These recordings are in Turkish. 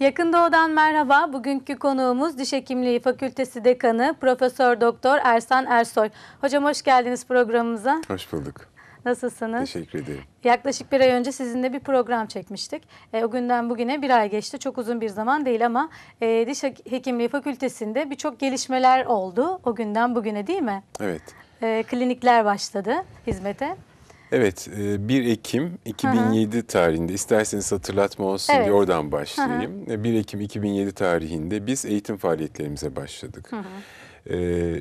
Yakın Doğu'dan merhaba. Bugünkü konuğumuz Diş Hekimliği Fakültesi Dekanı Profesör Doktor Ersan Ersoy. Hocam hoş geldiniz programımıza. Hoş bulduk. Nasılsınız? Teşekkür ederim. Yaklaşık bir ay önce sizinle bir program çekmiştik. E, o günden bugüne bir ay geçti. Çok uzun bir zaman değil ama e, Diş Hekimliği Fakültesi'nde birçok gelişmeler oldu. O günden bugüne değil mi? Evet. E, klinikler başladı hizmete. Evet 1 e, Ekim 2007 hı hı. tarihinde isterseniz hatırlatma olsun evet. diye oradan başlayayım. Hı hı. 1 e, Ekim 2007 tarihinde biz eğitim faaliyetlerimize başladık. Ee,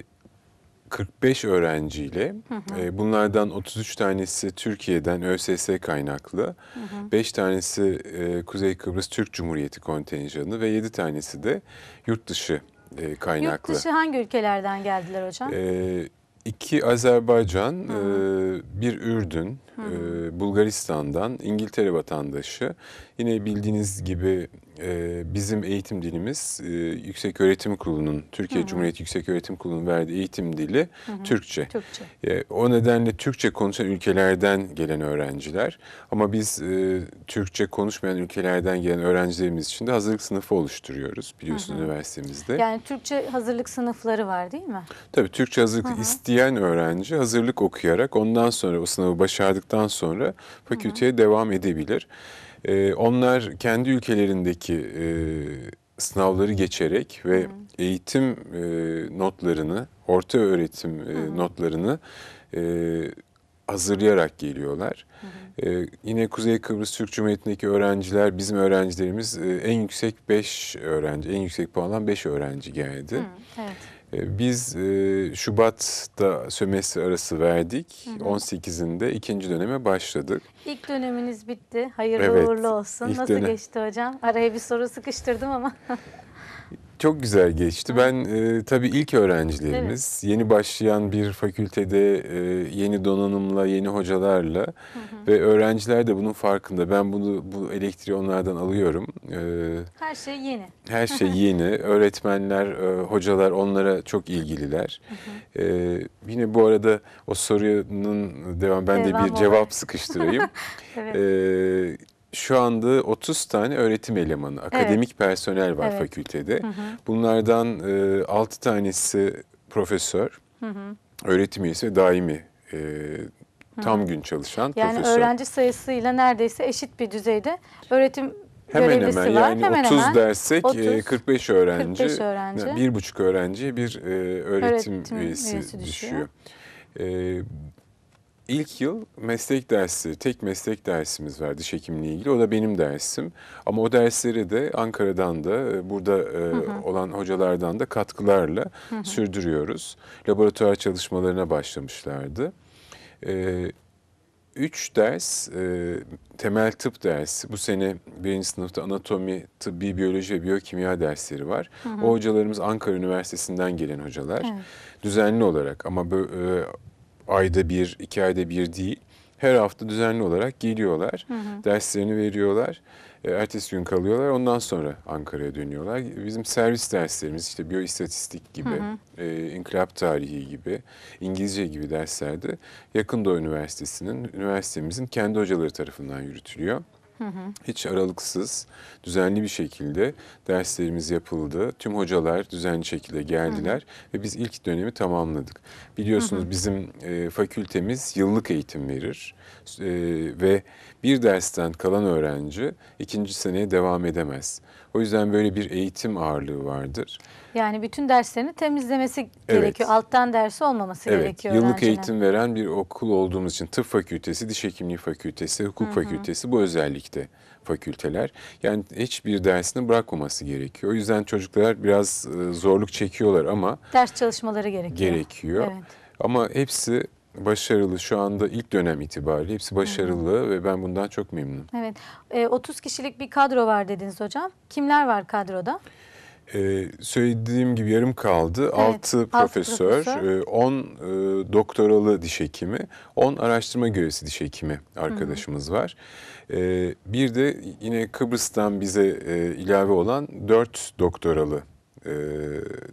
45 öğrenciyle E, bunlardan 33 tanesi Türkiye'den ÖSS kaynaklı, hı hı. 5 tanesi e, Kuzey Kıbrıs Türk Cumhuriyeti kontenjanı ve 7 tanesi de yurt dışı e, kaynaklı. Yurt dışı hangi ülkelerden geldiler hocam? E, İki Azerbaycan, e, bir Ürdün, e, Bulgaristan'dan İngiltere vatandaşı. Yine bildiğiniz gibi ee, bizim eğitim dilimiz e, Yüksek Öğretim Kurulu'nun, Türkiye hı hı. Cumhuriyeti Yüksek Öğretim Kurulu'nun verdiği eğitim dili hı hı. Türkçe. Türkçe. Ee, o nedenle Türkçe konuşan ülkelerden gelen öğrenciler ama biz e, Türkçe konuşmayan ülkelerden gelen öğrencilerimiz için de hazırlık sınıfı oluşturuyoruz biliyorsunuz hı hı. üniversitemizde. Yani Türkçe hazırlık sınıfları var değil mi? Tabii Türkçe hazırlık hı hı. isteyen öğrenci hazırlık okuyarak ondan sonra o sınavı başardıktan sonra fakülteye hı hı. devam edebilir. E, onlar kendi ülkelerindeki e, sınavları geçerek ve Hı. eğitim e, notlarını, orta öğretim e, notlarını e, hazırlayarak geliyorlar. Ee, yine Kuzey Kıbrıs Türk Cumhuriyeti'ndeki öğrenciler, bizim öğrencilerimiz e, en yüksek 5 öğrenci, en yüksek puandan 5 öğrenci geldi. Hı, evet. Ee, biz e, Şubat'ta sömestr arası verdik. Hı hı. 18'inde ikinci döneme başladık. İlk döneminiz bitti. Hayırlı evet, uğurlu olsun. Nasıl dönem... geçti hocam? Araya bir soru sıkıştırdım ama. Çok güzel geçti. Ben e, tabii ilk öğrencilerimiz evet. yeni başlayan bir fakültede e, yeni donanımla, yeni hocalarla hı hı. ve öğrenciler de bunun farkında. Ben bunu bu elektriği onlardan alıyorum. E, her şey yeni. Her şey yeni. Öğretmenler, e, hocalar onlara çok ilgililer. Hı hı. E, yine bu arada o sorunun devam ben devam de bir olarak. cevap sıkıştırayım. evet. e, şu anda 30 tane öğretim elemanı, akademik evet. personel var evet. fakültede. Hı hı. Bunlardan e, 6 tanesi profesör, hı hı. öğretim üyesi ve daimi e, tam gün çalışan yani profesör. Yani öğrenci sayısıyla neredeyse eşit bir düzeyde öğretim hemen görevlisi hemen, var. Yani hemen 30 hemen. dersek 30, 45 öğrenci, 45 öğrenci. Yani bir buçuk öğrenci bir e, öğretim, öğretim üyesi, üyesi düşüyor. düşüyor. E, ilk yıl meslek dersi, tek meslek dersimiz var diş hekimliği ilgili. O da benim dersim. Ama o dersleri de Ankara'dan da e, burada e, hı hı. olan hocalardan da katkılarla hı hı. sürdürüyoruz. Laboratuvar çalışmalarına başlamışlardı. E, üç ders temel tıp dersi. Bu sene birinci sınıfta anatomi, tıbbi, biyoloji ve biyokimya dersleri var. Hı hı. O hocalarımız Ankara Üniversitesi'nden gelen hocalar. Evet. Düzenli olarak ama böyle ayda bir, iki ayda bir değil. Her hafta düzenli olarak geliyorlar, hı hı. derslerini veriyorlar. E, ertesi gün kalıyorlar, ondan sonra Ankara'ya dönüyorlar. Bizim servis derslerimiz işte biyoistatistik gibi, hı hı. E, inkılap tarihi gibi, İngilizce gibi derslerde Yakın Doğu Üniversitesi'nin, üniversitemizin kendi hocaları tarafından yürütülüyor. Hı hı. Hiç aralıksız, düzenli bir şekilde derslerimiz yapıldı. Tüm hocalar düzenli şekilde geldiler hı hı. ve biz ilk dönemi tamamladık. Biliyorsunuz hı hı. bizim e, fakültemiz yıllık eğitim verir e, ve bir dersten kalan öğrenci ikinci seneye devam edemez. O yüzden böyle bir eğitim ağırlığı vardır. Yani bütün derslerini temizlemesi evet. gerekiyor. Alttan dersi olmaması evet. gerekiyor. Yıllık eğitim veren bir okul olduğumuz için tıp fakültesi, diş hekimliği fakültesi, hukuk Hı -hı. fakültesi bu özellikte fakülteler. Yani hiçbir dersini bırakmaması gerekiyor. O yüzden çocuklar biraz e, zorluk çekiyorlar ama ders çalışmaları gerekiyor. Gerekiyor. Evet. Ama hepsi başarılı şu anda ilk dönem itibariyle hepsi başarılı Hı. ve ben bundan çok memnunum. Evet. E, 30 kişilik bir kadro var dediniz hocam. Kimler var kadroda? Ee, söylediğim gibi yarım kaldı. Evet, 6 profesör, profesör, 10 e, e, doktoralı diş hekimi, 10 araştırma görevlisi diş hekimi arkadaşımız -hı. var. E, bir de yine Kıbrıs'tan bize e, ilave olan 4 doktoralı e,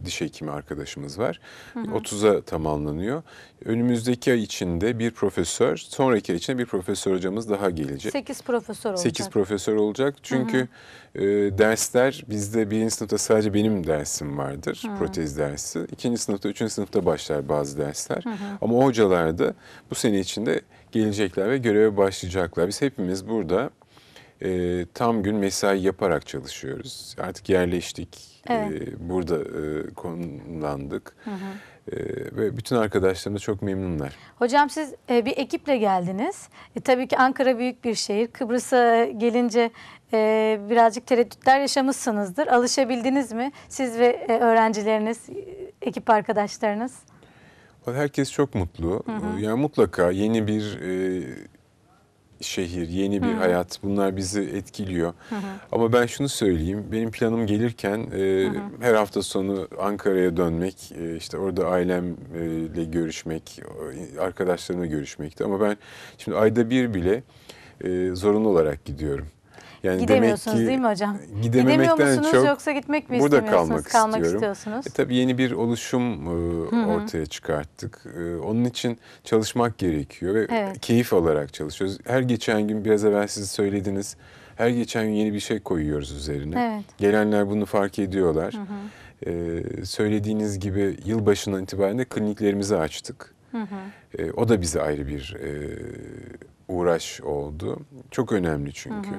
diş hekimi arkadaşımız var. 30'a tamamlanıyor. Önümüzdeki ay içinde bir profesör, sonraki ay içinde bir profesör hocamız daha gelecek. 8 profesör olacak. 8 profesör olacak. Çünkü e, dersler bizde birinci sınıfta sadece benim dersim vardır. Protez dersi. İkinci sınıfta, üçüncü sınıfta başlar bazı dersler. Ama o hocalar da bu sene içinde gelecekler ve göreve başlayacaklar. Biz hepimiz burada e, tam gün mesai yaparak çalışıyoruz. Artık yerleştik, ee, evet. e, burada e, konumlandık. Hı hı. E, ve bütün arkadaşlarım da çok memnunlar. Hocam siz e, bir ekiple geldiniz. E, tabii ki Ankara büyük bir şehir. Kıbrıs'a gelince e, birazcık tereddütler yaşamışsınızdır. Alışabildiniz mi siz ve e, öğrencileriniz, ekip arkadaşlarınız? Herkes çok mutlu. Hı hı. Yani mutlaka yeni bir e, şehir, yeni bir Hı -hı. hayat bunlar bizi etkiliyor. Hı -hı. Ama ben şunu söyleyeyim, benim planım gelirken e, Hı -hı. her hafta sonu Ankara'ya dönmek, e, işte orada ailemle görüşmek, arkadaşlarımla görüşmekti. Ama ben şimdi ayda bir bile e, zorunlu olarak gidiyorum. Yani Gidemiyorsunuz demek ki, değil mi hocam? Gidemiyor musunuz yoksa gitmek mi burada istemiyorsunuz? Kalmak, kalmak istiyorum. istiyorsunuz. E, tabii yeni bir oluşum e, ortaya çıkarttık. E, onun için çalışmak gerekiyor ve evet. keyif olarak çalışıyoruz. Her geçen gün biraz evvel siz söylediniz. Her geçen gün yeni bir şey koyuyoruz üzerine. Evet. Gelenler bunu fark ediyorlar. Hı hı. Ee, söylediğiniz gibi yılbaşından itibaren de kliniklerimizi açtık. Hı hı. E, o da bize ayrı bir e, uğraş oldu. Çok önemli çünkü. Hı hı.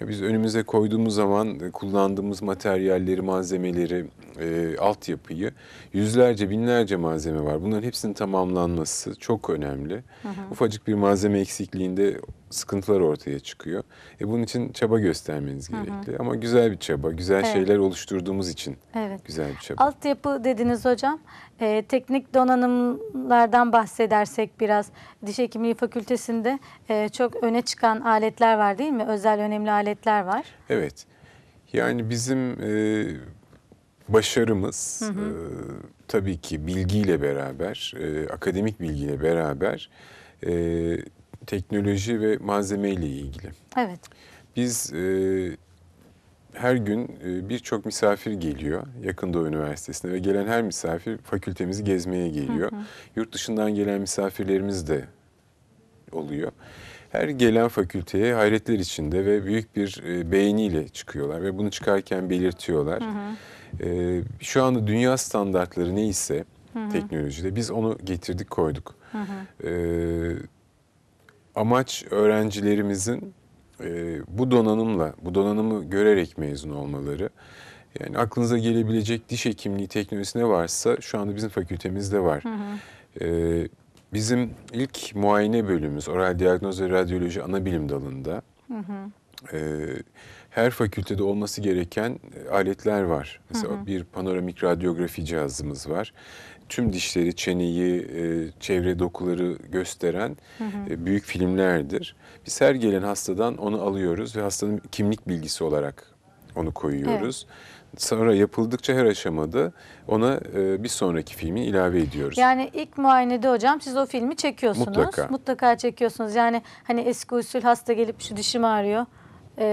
Ya biz önümüze koyduğumuz zaman kullandığımız materyalleri, malzemeleri, e, altyapıyı yüzlerce, binlerce malzeme var. Bunların hepsinin tamamlanması çok önemli. Hı hı. Ufacık bir malzeme eksikliğinde sıkıntılar ortaya çıkıyor. E bunun için çaba göstermeniz gerekli. Hı hı. Ama güzel bir çaba, güzel evet. şeyler oluşturduğumuz için evet. güzel bir çaba. Altyapı dediniz hocam. E, teknik donanımlardan bahsedersek biraz. Diş Hekimliği Fakültesi'nde e, çok öne çıkan aletler var değil mi? Özel önemli aletler var. Evet. Yani bizim e, başarımız hı hı. E, tabii ki bilgiyle beraber, e, akademik bilgiyle beraber... E, teknoloji ve malzeme ile ilgili. Evet. Biz e, her gün e, birçok misafir geliyor Yakın Doğu Üniversitesi'ne ve gelen her misafir fakültemizi gezmeye geliyor. Hı hı. Yurt dışından gelen misafirlerimiz de oluyor. Her gelen fakülteye hayretler içinde ve büyük bir e, beğeniyle çıkıyorlar ve bunu çıkarken belirtiyorlar. Hı hı. E, şu anda dünya standartları neyse hı hı. teknolojide biz onu getirdik koyduk. Hı hı. E, amaç öğrencilerimizin e, bu donanımla, bu donanımı görerek mezun olmaları. Yani aklınıza gelebilecek diş hekimliği teknolojisi ne varsa şu anda bizim fakültemizde var. Hı hı. E, bizim ilk muayene bölümümüz oral diyagnoz ve radyoloji ana bilim dalında. Hı hı. E, her fakültede olması gereken aletler var. Mesela hı hı. bir panoramik radyografi cihazımız var tüm dişleri, çeneyi, e, çevre dokuları gösteren hı hı. E, büyük filmlerdir. Biz her gelen hastadan onu alıyoruz ve hastanın kimlik bilgisi olarak onu koyuyoruz. Evet. Sonra yapıldıkça her aşamada ona e, bir sonraki filmi ilave ediyoruz. Yani ilk muayenede hocam siz o filmi çekiyorsunuz. Mutlaka. Mutlaka çekiyorsunuz. Yani hani eski usul hasta gelip şu dişim ağrıyor e,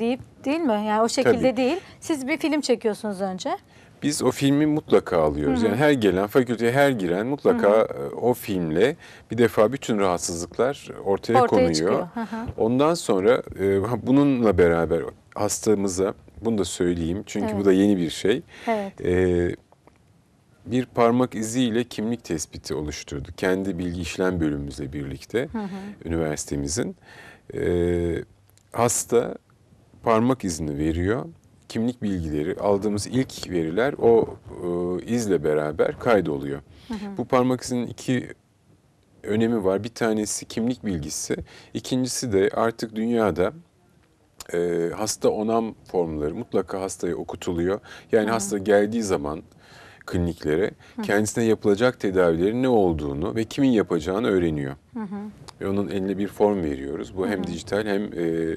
deyip değil mi? Yani o şekilde Tabii. değil. Siz bir film çekiyorsunuz önce biz o filmi mutlaka alıyoruz. Hı hı. Yani her gelen fakülteye her giren mutlaka hı hı. E, o filmle bir defa bütün rahatsızlıklar ortaya, ortaya konuyor. Ondan sonra e, bununla beraber hastamıza bunu da söyleyeyim çünkü evet. bu da yeni bir şey. Evet. E, bir parmak iziyle kimlik tespiti oluşturdu. Kendi bilgi işlem bölümümüzle birlikte hı hı. üniversitemizin. E, hasta parmak izini veriyor kimlik bilgileri, aldığımız ilk veriler o e, izle beraber kaydoluyor. Bu parmak izinin iki önemi var. Bir tanesi kimlik bilgisi, ikincisi de artık dünyada e, hasta onam formları mutlaka hastaya okutuluyor. Yani hı. hasta geldiği zaman kliniklere hı. kendisine yapılacak tedavilerin ne olduğunu ve kimin yapacağını öğreniyor. Hı hı. Ve onun eline bir form veriyoruz. Bu hı hı. hem dijital hem e,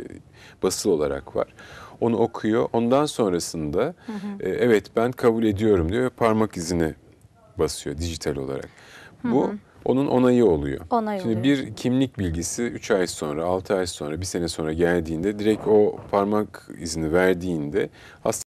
basılı olarak var. Onu okuyor. Ondan sonrasında hı hı. E, evet ben kabul ediyorum diyor ve parmak izini basıyor dijital olarak. Bu hı hı. onun onayı oluyor. Onay Şimdi oluyor. bir kimlik bilgisi 3 ay sonra, 6 ay sonra, 1 sene sonra geldiğinde direkt o parmak izini verdiğinde aslında